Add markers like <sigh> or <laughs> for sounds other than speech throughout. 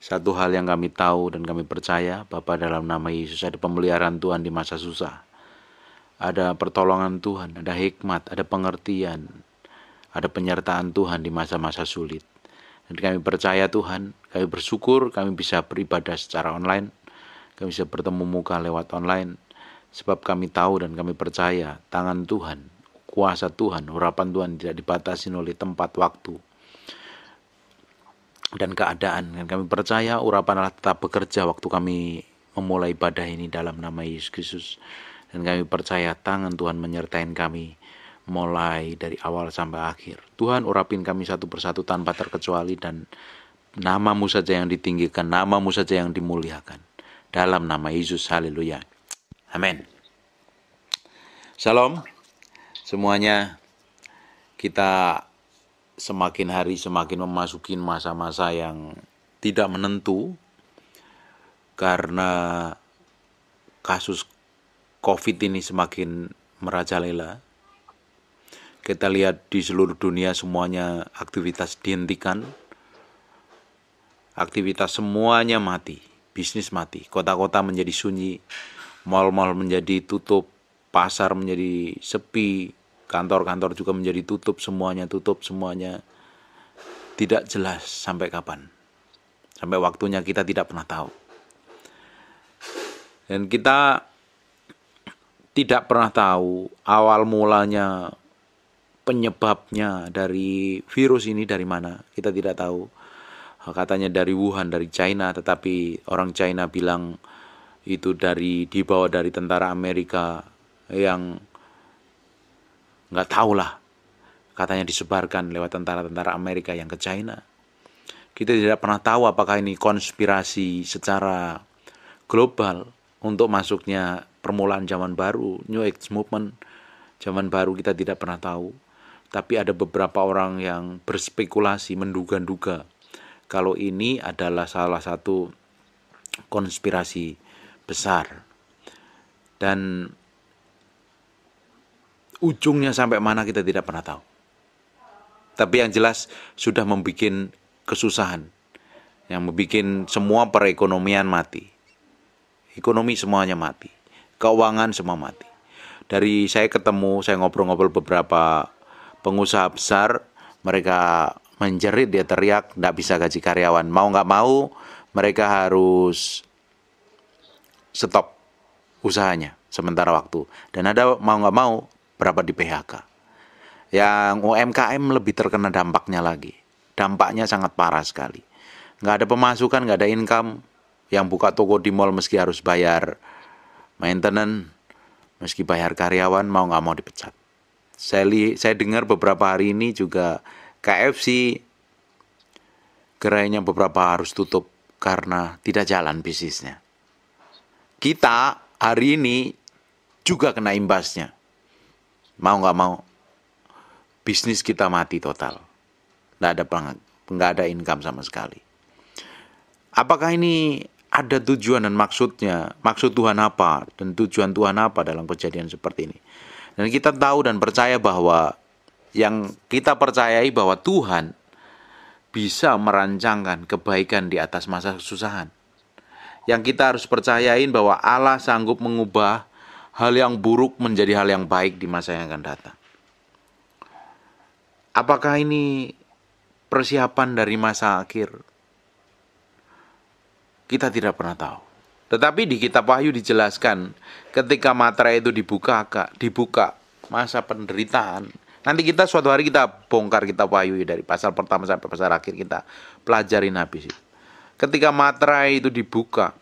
Satu hal yang kami tahu dan kami percaya, Bapak dalam nama Yesus ada pemeliharaan Tuhan di masa susah. Ada pertolongan Tuhan, ada hikmat, ada pengertian, ada penyertaan Tuhan di masa-masa sulit. Dan kami percaya Tuhan, kami bersyukur kami bisa beribadah secara online, kami bisa bertemu muka lewat online, sebab kami tahu dan kami percaya tangan Tuhan, kuasa Tuhan, urapan Tuhan tidak dibatasi oleh tempat waktu dan keadaan dan kami percaya urapan Allah tetap bekerja waktu kami memulai ibadah ini dalam nama Yesus Kristus dan kami percaya tangan Tuhan menyertai kami mulai dari awal sampai akhir Tuhan urapin kami satu persatu tanpa terkecuali dan namamu saja yang ditinggikan namamu saja yang dimuliakan dalam nama Yesus haleluya amin Salam semuanya kita semakin hari semakin memasuki masa-masa yang tidak menentu karena kasus COVID ini semakin merajalela. Kita lihat di seluruh dunia semuanya aktivitas dihentikan. Aktivitas semuanya mati, bisnis mati, kota-kota menjadi sunyi, mal-mal menjadi tutup, pasar menjadi sepi, kantor-kantor juga menjadi tutup semuanya tutup semuanya tidak jelas sampai kapan sampai waktunya kita tidak pernah tahu dan kita tidak pernah tahu awal mulanya penyebabnya dari virus ini dari mana kita tidak tahu katanya dari Wuhan dari China tetapi orang China bilang itu dari dibawa dari tentara Amerika yang nggak tahu lah katanya disebarkan lewat tentara-tentara Amerika yang ke China. Kita tidak pernah tahu apakah ini konspirasi secara global untuk masuknya permulaan zaman baru, New Age Movement zaman baru kita tidak pernah tahu. Tapi ada beberapa orang yang berspekulasi, menduga-duga kalau ini adalah salah satu konspirasi besar. Dan ujungnya sampai mana kita tidak pernah tahu. Tapi yang jelas sudah membuat kesusahan, yang membuat semua perekonomian mati. Ekonomi semuanya mati, keuangan semua mati. Dari saya ketemu, saya ngobrol-ngobrol beberapa pengusaha besar, mereka menjerit dia teriak, tidak bisa gaji karyawan. Mau nggak mau, mereka harus stop usahanya sementara waktu. Dan ada mau nggak mau berapa di PHK. Yang UMKM lebih terkena dampaknya lagi. Dampaknya sangat parah sekali. Nggak ada pemasukan, nggak ada income. Yang buka toko di mall meski harus bayar maintenance, meski bayar karyawan, mau nggak mau dipecat. Saya, li saya dengar beberapa hari ini juga KFC gerainya beberapa harus tutup karena tidak jalan bisnisnya. Kita hari ini juga kena imbasnya mau nggak mau bisnis kita mati total nggak ada nggak ada income sama sekali apakah ini ada tujuan dan maksudnya maksud Tuhan apa dan tujuan Tuhan apa dalam kejadian seperti ini dan kita tahu dan percaya bahwa yang kita percayai bahwa Tuhan bisa merancangkan kebaikan di atas masa kesusahan yang kita harus percayain bahwa Allah sanggup mengubah hal yang buruk menjadi hal yang baik di masa yang akan datang. Apakah ini persiapan dari masa akhir? Kita tidak pernah tahu. Tetapi di kitab Wahyu dijelaskan ketika matra itu dibuka, Kak, dibuka masa penderitaan. Nanti kita suatu hari kita bongkar kitab Wahyu ya, dari pasal pertama sampai pasal akhir kita pelajari Nabi. Ketika matra itu dibuka,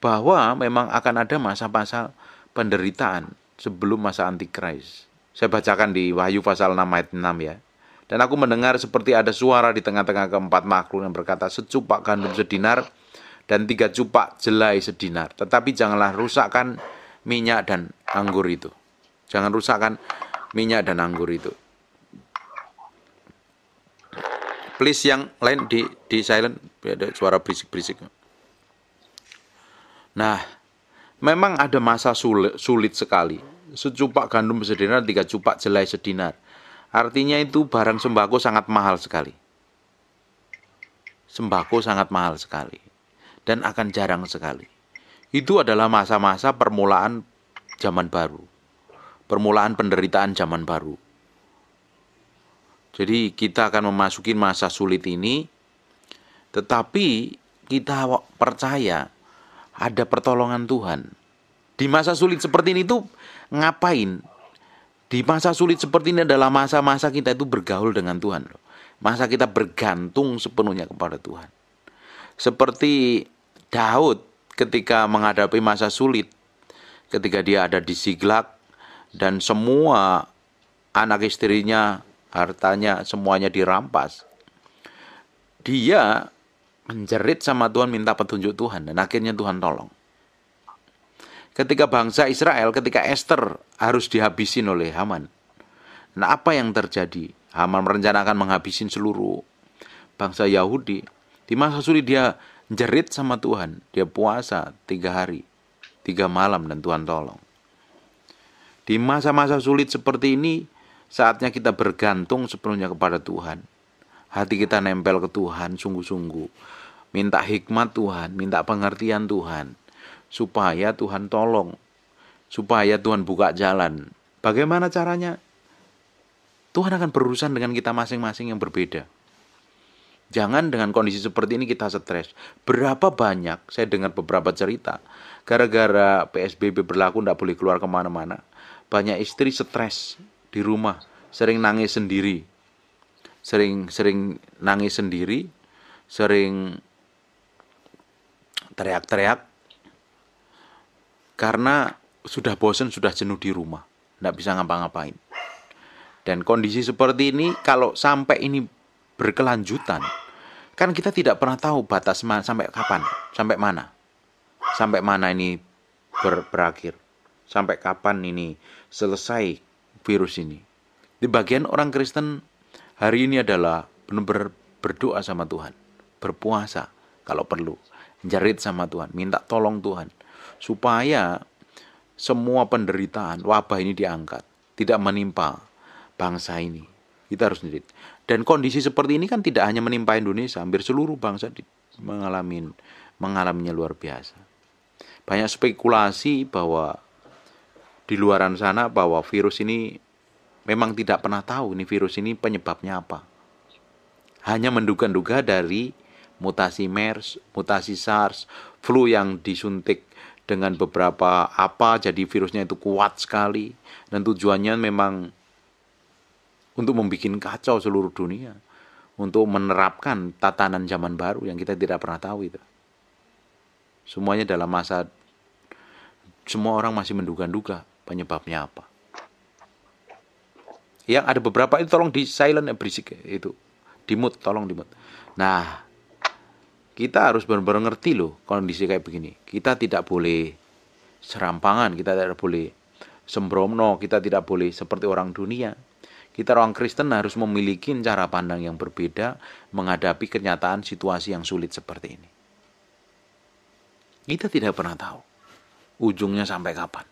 bahwa memang akan ada masa-masa penderitaan sebelum masa antikris. Saya bacakan di Wahyu pasal 6 ayat 6 ya. Dan aku mendengar seperti ada suara di tengah-tengah keempat makhluk yang berkata, secupak gandum sedinar dan tiga cupak jelai sedinar. Tetapi janganlah rusakkan minyak dan anggur itu. Jangan rusakkan minyak dan anggur itu. Please yang lain di di silent, ada suara berisik-berisik. Nah, memang ada masa sulit, sulit sekali. Secupak gandum sedinar, tiga cupak jelai sedinar. Artinya itu barang sembako sangat mahal sekali. Sembako sangat mahal sekali. Dan akan jarang sekali. Itu adalah masa-masa permulaan zaman baru. Permulaan penderitaan zaman baru. Jadi kita akan memasuki masa sulit ini. Tetapi kita percaya ada pertolongan Tuhan. Di masa sulit seperti ini itu ngapain? Di masa sulit seperti ini adalah masa-masa kita itu bergaul dengan Tuhan. Masa kita bergantung sepenuhnya kepada Tuhan. Seperti Daud ketika menghadapi masa sulit, ketika dia ada di Siglak dan semua anak istrinya, hartanya, semuanya dirampas. Dia menjerit sama Tuhan minta petunjuk Tuhan dan akhirnya Tuhan tolong. Ketika bangsa Israel, ketika Esther harus dihabisin oleh Haman. Nah apa yang terjadi? Haman merencanakan menghabisin seluruh bangsa Yahudi. Di masa sulit dia jerit sama Tuhan. Dia puasa tiga hari, tiga malam dan Tuhan tolong. Di masa-masa sulit seperti ini, saatnya kita bergantung sepenuhnya kepada Tuhan hati kita nempel ke Tuhan sungguh-sungguh minta hikmat Tuhan, minta pengertian Tuhan, supaya Tuhan tolong, supaya Tuhan buka jalan. Bagaimana caranya? Tuhan akan berurusan dengan kita masing-masing yang berbeda. Jangan dengan kondisi seperti ini kita stres. Berapa banyak, saya dengar beberapa cerita, gara-gara PSBB berlaku tidak boleh keluar kemana-mana. Banyak istri stres di rumah, sering nangis sendiri. Sering-sering nangis sendiri, sering teriak-teriak karena sudah bosen, sudah jenuh di rumah, tidak bisa ngapa-ngapain. Dan kondisi seperti ini kalau sampai ini berkelanjutan, kan kita tidak pernah tahu batas mana, sampai kapan, sampai mana, sampai mana ini ber, berakhir, sampai kapan ini selesai virus ini. Di bagian orang Kristen hari ini adalah benar-benar berdoa sama Tuhan, berpuasa kalau perlu, jerit sama Tuhan, minta tolong Tuhan supaya semua penderitaan wabah ini diangkat, tidak menimpa bangsa ini. Kita harus jerit. Dan kondisi seperti ini kan tidak hanya menimpa Indonesia, hampir seluruh bangsa mengalami mengalaminya luar biasa. Banyak spekulasi bahwa di luaran sana bahwa virus ini memang tidak pernah tahu ini virus ini penyebabnya apa. Hanya menduga-duga dari mutasi MERS, mutasi SARS, flu yang disuntik dengan beberapa apa jadi virusnya itu kuat sekali dan tujuannya memang untuk membuat kacau seluruh dunia untuk menerapkan tatanan zaman baru yang kita tidak pernah tahu itu semuanya dalam masa semua orang masih menduga-duga penyebabnya apa yang ada beberapa itu tolong di silent ya, berisik ya, itu dimut tolong dimut nah kita harus benar-benar ngerti loh kondisi kayak begini. Kita tidak boleh serampangan, kita tidak boleh sembrono, kita tidak boleh seperti orang dunia. Kita orang Kristen harus memiliki cara pandang yang berbeda menghadapi kenyataan situasi yang sulit seperti ini. Kita tidak pernah tahu ujungnya sampai kapan.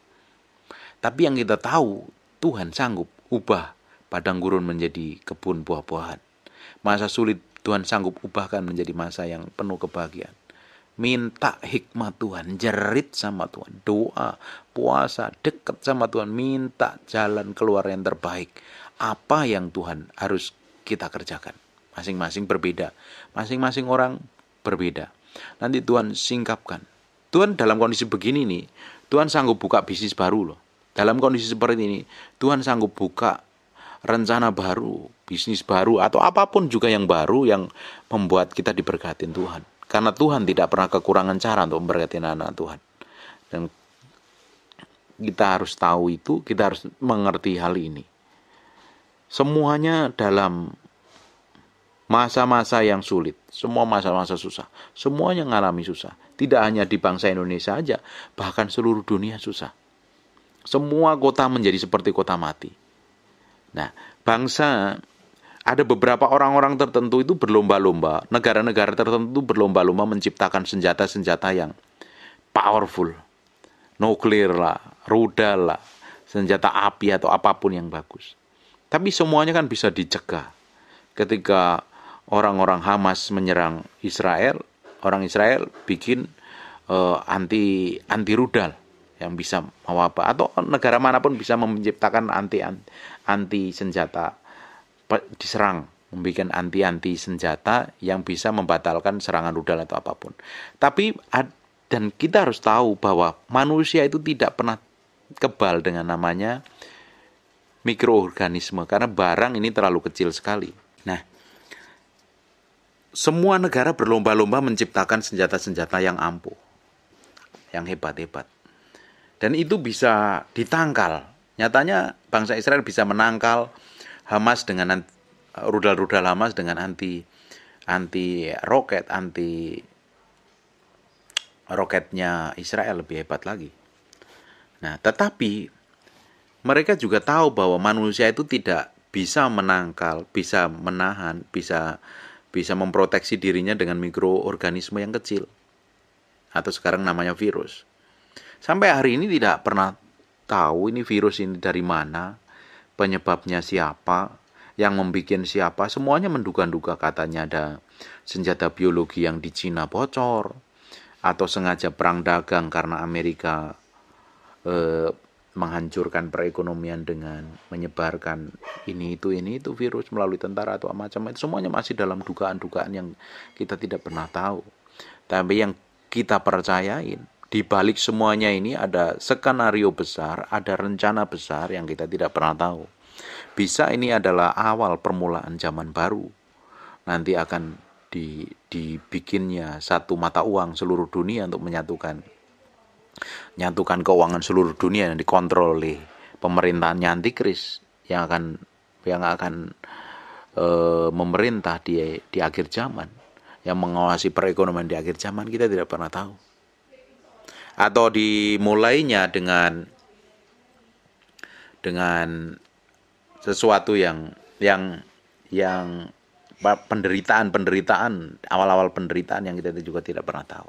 Tapi yang kita tahu, Tuhan sanggup ubah padang gurun menjadi kebun buah-buahan. Masa sulit Tuhan sanggup ubahkan menjadi masa yang penuh kebahagiaan. Minta hikmat Tuhan, jerit sama Tuhan, doa, puasa, dekat sama Tuhan, minta jalan keluar yang terbaik. Apa yang Tuhan harus kita kerjakan? Masing-masing berbeda, masing-masing orang berbeda. Nanti Tuhan singkapkan. Tuhan dalam kondisi begini nih, Tuhan sanggup buka bisnis baru loh. Dalam kondisi seperti ini, Tuhan sanggup buka rencana baru, bisnis baru atau apapun juga yang baru yang membuat kita diberkatin Tuhan. Karena Tuhan tidak pernah kekurangan cara untuk memberkati anak-anak Tuhan. Dan kita harus tahu itu, kita harus mengerti hal ini. Semuanya dalam masa-masa yang sulit, semua masa-masa susah, semuanya mengalami susah. Tidak hanya di bangsa Indonesia saja, bahkan seluruh dunia susah. Semua kota menjadi seperti kota mati. Nah, bangsa ada beberapa orang-orang tertentu itu berlomba-lomba, negara-negara tertentu berlomba-lomba menciptakan senjata-senjata yang powerful. Nuklir lah, rudal lah, senjata api atau apapun yang bagus. Tapi semuanya kan bisa dicegah. Ketika orang-orang Hamas menyerang Israel, orang Israel bikin uh, anti anti rudal yang bisa mewabah atau negara manapun bisa menciptakan anti anti senjata diserang memberikan anti-anti senjata yang bisa membatalkan serangan rudal atau apapun. Tapi dan kita harus tahu bahwa manusia itu tidak pernah kebal dengan namanya mikroorganisme karena barang ini terlalu kecil sekali. Nah, semua negara berlomba-lomba menciptakan senjata-senjata yang ampuh, yang hebat-hebat. Dan itu bisa ditangkal. Nyatanya bangsa Israel bisa menangkal Hamas dengan rudal-rudal Hamas dengan anti anti roket, anti roketnya Israel lebih hebat lagi. Nah, tetapi mereka juga tahu bahwa manusia itu tidak bisa menangkal, bisa menahan, bisa bisa memproteksi dirinya dengan mikroorganisme yang kecil atau sekarang namanya virus. Sampai hari ini tidak pernah tahu ini virus ini dari mana, penyebabnya siapa, yang membuat siapa, semuanya menduga-duga katanya ada senjata biologi yang di Cina bocor atau sengaja perang dagang karena Amerika eh, menghancurkan perekonomian dengan menyebarkan ini itu ini itu virus melalui tentara atau macam itu semuanya masih dalam dugaan-dugaan yang kita tidak pernah tahu. Tapi yang kita percayain di balik semuanya ini ada skenario besar, ada rencana besar yang kita tidak pernah tahu. Bisa ini adalah awal permulaan zaman baru. Nanti akan di, dibikinnya satu mata uang seluruh dunia untuk menyatukan menyatukan keuangan seluruh dunia yang dikontrol oleh pemerintahan Kris yang akan yang akan e, memerintah di di akhir zaman yang mengawasi perekonomian di akhir zaman kita tidak pernah tahu atau dimulainya dengan dengan sesuatu yang yang yang penderitaan-penderitaan awal-awal penderitaan yang kita juga tidak pernah tahu.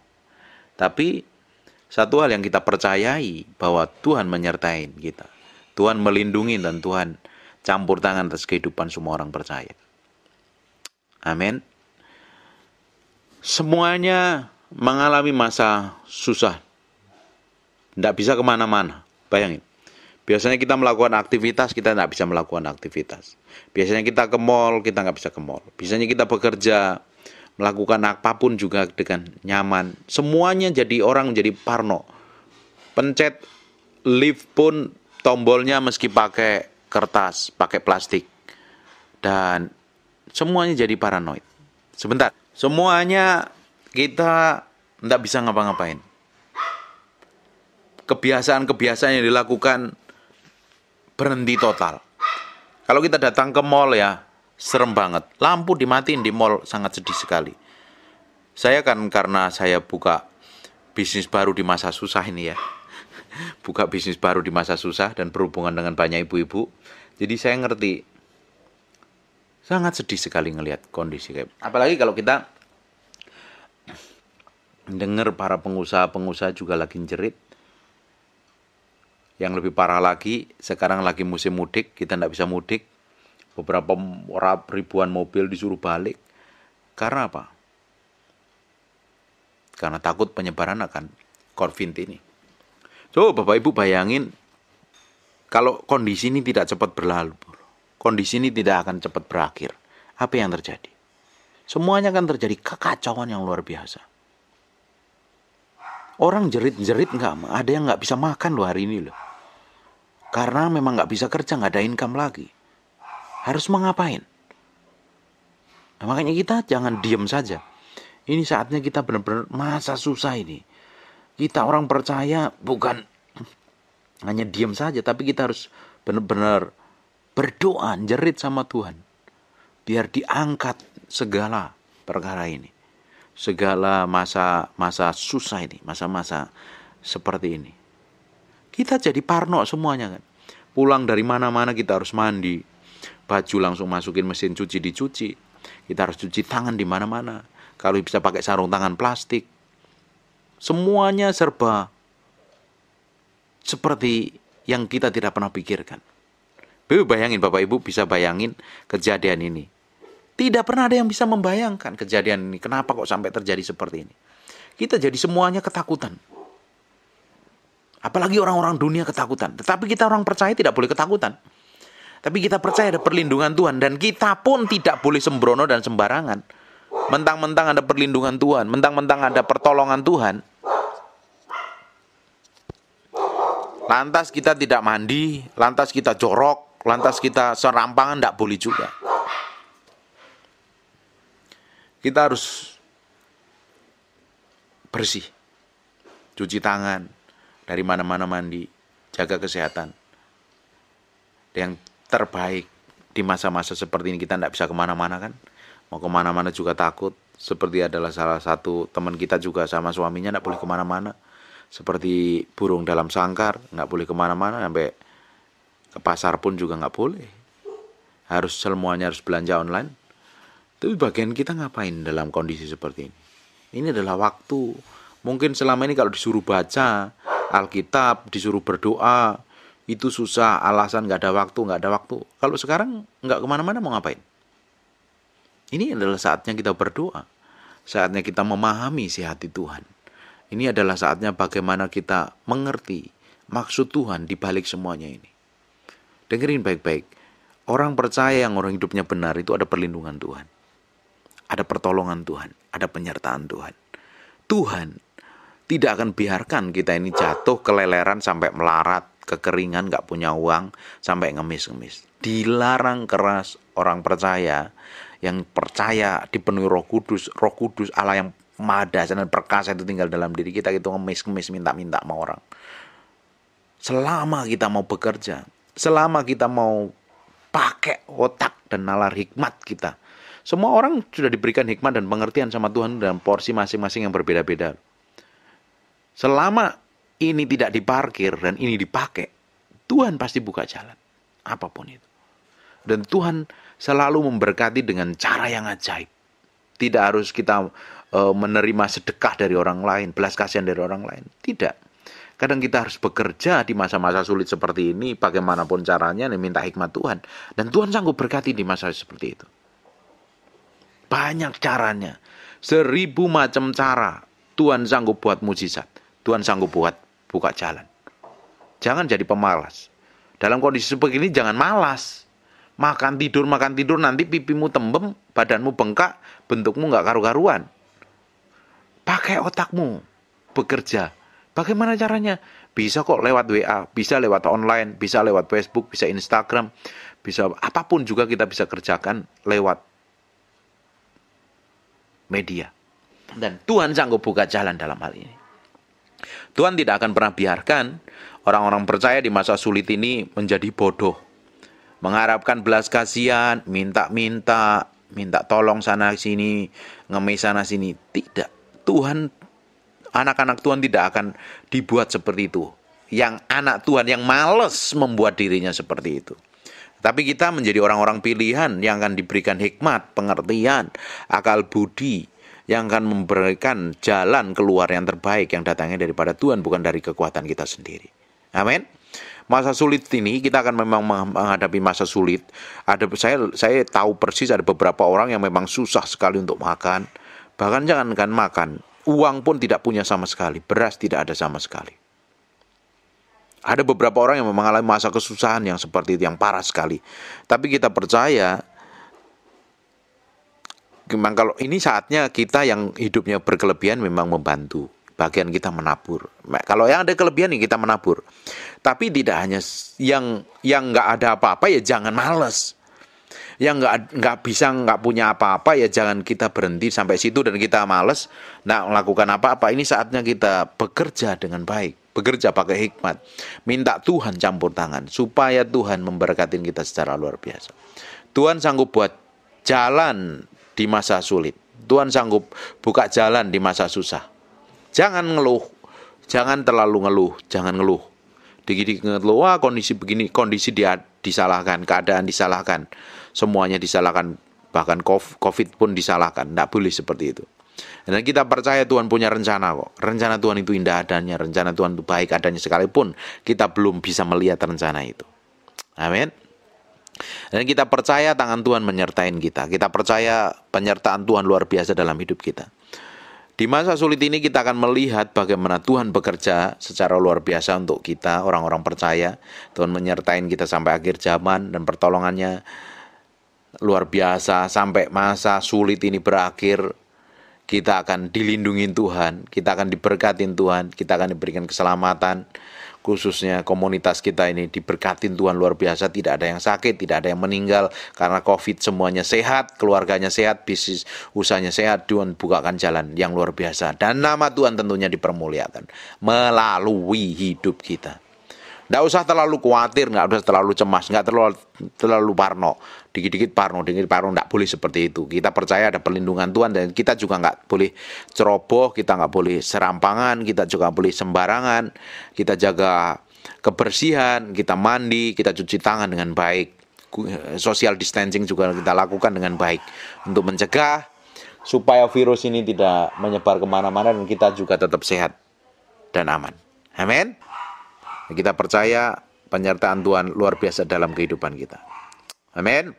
Tapi satu hal yang kita percayai bahwa Tuhan menyertai kita. Tuhan melindungi dan Tuhan campur tangan atas kehidupan semua orang percaya. Amin. Semuanya mengalami masa susah tidak bisa kemana-mana. Bayangin. Biasanya kita melakukan aktivitas, kita tidak bisa melakukan aktivitas. Biasanya kita ke mall, kita nggak bisa ke mall. Biasanya kita bekerja, melakukan apapun juga dengan nyaman. Semuanya jadi orang jadi parno. Pencet lift pun tombolnya meski pakai kertas, pakai plastik. Dan semuanya jadi paranoid. Sebentar, semuanya kita tidak bisa ngapa-ngapain kebiasaan-kebiasaan yang dilakukan berhenti total. Kalau kita datang ke mall ya, serem banget. Lampu dimatiin di mall sangat sedih sekali. Saya kan karena saya buka bisnis baru di masa susah ini ya. <laughs> Buka bisnis baru di masa susah dan berhubungan dengan banyak ibu-ibu. Jadi saya ngerti. Sangat sedih sekali ngelihat kondisi kayak. Apalagi kalau kita <clears throat> dengar para pengusaha-pengusaha juga lagi jerit yang lebih parah lagi sekarang lagi musim mudik kita tidak bisa mudik beberapa ribuan mobil disuruh balik karena apa? Karena takut penyebaran akan COVID ini. So, Bapak Ibu bayangin kalau kondisi ini tidak cepat berlalu, kondisi ini tidak akan cepat berakhir. Apa yang terjadi? Semuanya akan terjadi kekacauan yang luar biasa. Orang jerit-jerit nggak, ada yang nggak bisa makan loh hari ini loh karena memang nggak bisa kerja, nggak ada income lagi. Harus mengapain? Nah, makanya kita jangan diem saja. Ini saatnya kita benar-benar masa susah ini. Kita orang percaya bukan hanya diem saja, tapi kita harus benar-benar berdoa, jerit sama Tuhan. Biar diangkat segala perkara ini. Segala masa-masa susah ini, masa-masa seperti ini. Kita jadi parno semuanya kan. Pulang dari mana-mana kita harus mandi. Baju langsung masukin mesin cuci dicuci. Kita harus cuci tangan di mana-mana. Kalau bisa pakai sarung tangan plastik. Semuanya serba seperti yang kita tidak pernah pikirkan. Bapak bayangin Bapak Ibu bisa bayangin kejadian ini. Tidak pernah ada yang bisa membayangkan kejadian ini. Kenapa kok sampai terjadi seperti ini? Kita jadi semuanya ketakutan. Apalagi orang-orang dunia ketakutan. Tetapi kita orang percaya tidak boleh ketakutan. Tapi kita percaya ada perlindungan Tuhan dan kita pun tidak boleh sembrono dan sembarangan. Mentang-mentang ada perlindungan Tuhan, mentang-mentang ada pertolongan Tuhan. Lantas kita tidak mandi, lantas kita jorok, lantas kita serampangan tidak boleh juga. Kita harus bersih. Cuci tangan, dari mana-mana mandi, jaga kesehatan. Yang terbaik di masa-masa seperti ini kita tidak bisa kemana-mana kan, mau kemana-mana juga takut. Seperti adalah salah satu teman kita juga sama suaminya tidak boleh kemana-mana. Seperti burung dalam sangkar, nggak boleh kemana-mana sampai ke pasar pun juga nggak boleh. Harus semuanya harus belanja online. Tapi bagian kita ngapain dalam kondisi seperti ini? Ini adalah waktu. Mungkin selama ini kalau disuruh baca, Alkitab, disuruh berdoa, itu susah, alasan nggak ada waktu, nggak ada waktu. Kalau sekarang nggak kemana-mana mau ngapain? Ini adalah saatnya kita berdoa, saatnya kita memahami si hati Tuhan. Ini adalah saatnya bagaimana kita mengerti maksud Tuhan di balik semuanya ini. Dengerin baik-baik. Orang percaya yang orang hidupnya benar itu ada perlindungan Tuhan. Ada pertolongan Tuhan, ada penyertaan Tuhan. Tuhan tidak akan biarkan kita ini jatuh keleleran sampai melarat, kekeringan, nggak punya uang, sampai ngemis-ngemis. Dilarang keras orang percaya yang percaya dipenuhi Roh Kudus, Roh Kudus Allah yang mada, dan perkasa itu tinggal dalam diri kita itu ngemis-ngemis minta-minta sama orang. Selama kita mau bekerja, selama kita mau pakai otak dan nalar hikmat kita. Semua orang sudah diberikan hikmat dan pengertian sama Tuhan dalam porsi masing-masing yang berbeda-beda. Selama ini tidak diparkir dan ini dipakai, Tuhan pasti buka jalan. Apapun itu. Dan Tuhan selalu memberkati dengan cara yang ajaib. Tidak harus kita e, menerima sedekah dari orang lain, belas kasihan dari orang lain. Tidak. Kadang kita harus bekerja di masa-masa sulit seperti ini, bagaimanapun caranya, dan minta hikmat Tuhan. Dan Tuhan sanggup berkati di masa seperti itu. Banyak caranya, seribu macam cara Tuhan sanggup buat mujizat. Tuhan sanggup buat buka jalan. Jangan jadi pemalas. Dalam kondisi seperti ini jangan malas. Makan tidur, makan tidur, nanti pipimu tembem, badanmu bengkak, bentukmu nggak karu-karuan. Pakai otakmu, bekerja. Bagaimana caranya? Bisa kok lewat WA, bisa lewat online, bisa lewat Facebook, bisa Instagram, bisa apapun juga kita bisa kerjakan lewat media. Dan Tuhan sanggup buka jalan dalam hal ini. Tuhan tidak akan pernah biarkan orang-orang percaya di masa sulit ini menjadi bodoh. Mengharapkan belas kasihan, minta-minta, minta tolong sana sini, ngemis sana sini. Tidak. Tuhan anak-anak Tuhan tidak akan dibuat seperti itu. Yang anak Tuhan yang males membuat dirinya seperti itu. Tapi kita menjadi orang-orang pilihan yang akan diberikan hikmat, pengertian, akal budi, yang akan memberikan jalan keluar yang terbaik yang datangnya daripada Tuhan bukan dari kekuatan kita sendiri. Amin. Masa sulit ini kita akan memang menghadapi masa sulit. Ada saya saya tahu persis ada beberapa orang yang memang susah sekali untuk makan. Bahkan jangankan makan, uang pun tidak punya sama sekali, beras tidak ada sama sekali. Ada beberapa orang yang mengalami masa kesusahan yang seperti itu, yang parah sekali. Tapi kita percaya memang kalau ini saatnya kita yang hidupnya berkelebihan memang membantu bagian kita menabur. Nah, kalau yang ada kelebihan nih ya kita menabur. Tapi tidak hanya yang yang nggak ada apa-apa ya jangan males. Yang nggak nggak bisa nggak punya apa-apa ya jangan kita berhenti sampai situ dan kita males. Nah melakukan apa-apa ini saatnya kita bekerja dengan baik. Bekerja pakai hikmat. Minta Tuhan campur tangan supaya Tuhan memberkati kita secara luar biasa. Tuhan sanggup buat jalan di masa sulit. Tuhan sanggup buka jalan di masa susah. Jangan ngeluh, jangan terlalu ngeluh, jangan ngeluh. Dikit-dikit ngeluh, wah kondisi begini, kondisi dia disalahkan, keadaan disalahkan, semuanya disalahkan, bahkan COVID pun disalahkan. Tidak boleh seperti itu. Dan kita percaya Tuhan punya rencana kok. Rencana Tuhan itu indah adanya, rencana Tuhan itu baik adanya sekalipun kita belum bisa melihat rencana itu. Amin. Dan kita percaya tangan Tuhan menyertai kita. Kita percaya penyertaan Tuhan luar biasa dalam hidup kita. Di masa sulit ini kita akan melihat bagaimana Tuhan bekerja secara luar biasa untuk kita orang-orang percaya. Tuhan menyertai kita sampai akhir zaman dan pertolongannya luar biasa sampai masa sulit ini berakhir. Kita akan dilindungi Tuhan, kita akan diberkati Tuhan, kita akan diberikan keselamatan, khususnya komunitas kita ini diberkatin Tuhan luar biasa tidak ada yang sakit tidak ada yang meninggal karena covid semuanya sehat keluarganya sehat bisnis usahanya sehat Tuhan bukakan jalan yang luar biasa dan nama Tuhan tentunya dipermuliakan melalui hidup kita tidak usah terlalu khawatir, nggak usah terlalu cemas, nggak terlalu terlalu parno. Dikit-dikit parno, dikit parno, nggak boleh seperti itu. Kita percaya ada perlindungan Tuhan dan kita juga nggak boleh ceroboh, kita nggak boleh serampangan, kita juga nggak boleh sembarangan. Kita jaga kebersihan, kita mandi, kita cuci tangan dengan baik. Eh, social distancing juga kita lakukan dengan baik untuk mencegah supaya virus ini tidak menyebar kemana-mana dan kita juga tetap sehat dan aman. Amin. Kita percaya penyertaan Tuhan luar biasa dalam kehidupan kita. Amin.